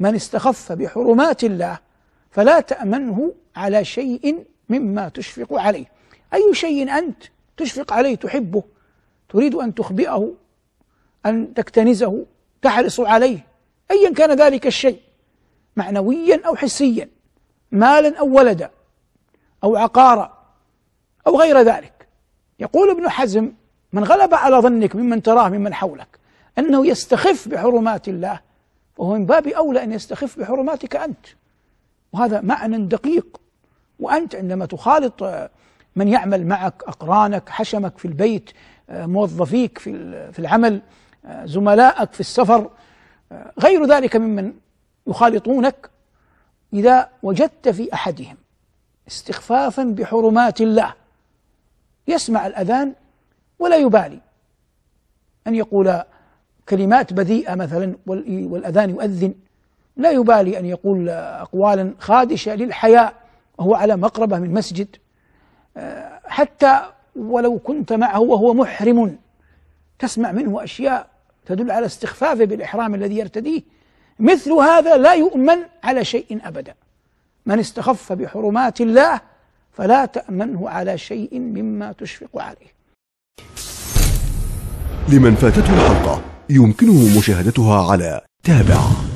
من استخف بحرمات الله فلا تأمنه على شيء مما تشفق عليه أي شيء أنت تشفق عليه تحبه تريد أن تخبئه أن تكتنزه تحرص عليه أيا كان ذلك الشيء معنويا أو حسيا مالا أو ولدا أو عقارا أو غير ذلك يقول ابن حزم من غلب على ظنك ممن تراه ممن حولك أنه يستخف بحرمات الله وهو من باب أولى أن يستخف بحرماتك أنت وهذا معنى دقيق وأنت عندما تخالط آه، من يعمل معك أقرانك حشمك في البيت آه، موظفيك في العمل آه، زملائك في السفر غير ذلك ممن يخالطونك إذا وجدت في أحدهم استخفافا بحرمات الله يسمع الأذان ولا يبالي أن يقول كلمات بذيئة مثلا والأذان يؤذن لا يبالي أن يقول أقوالا خادشة للحياء وهو على مقربة من مسجد آه، حتى ولو كنت معه وهو محرم تسمع منه أشياء تدل على استخفافه بالإحرام الذي يرتديه مثل هذا لا يؤمن على شيء أبدا من استخف بحرمات الله فلا تأمنه على شيء مما تشفق عليه لمن فاتته الحلقة يمكنه مشاهدتها على تابع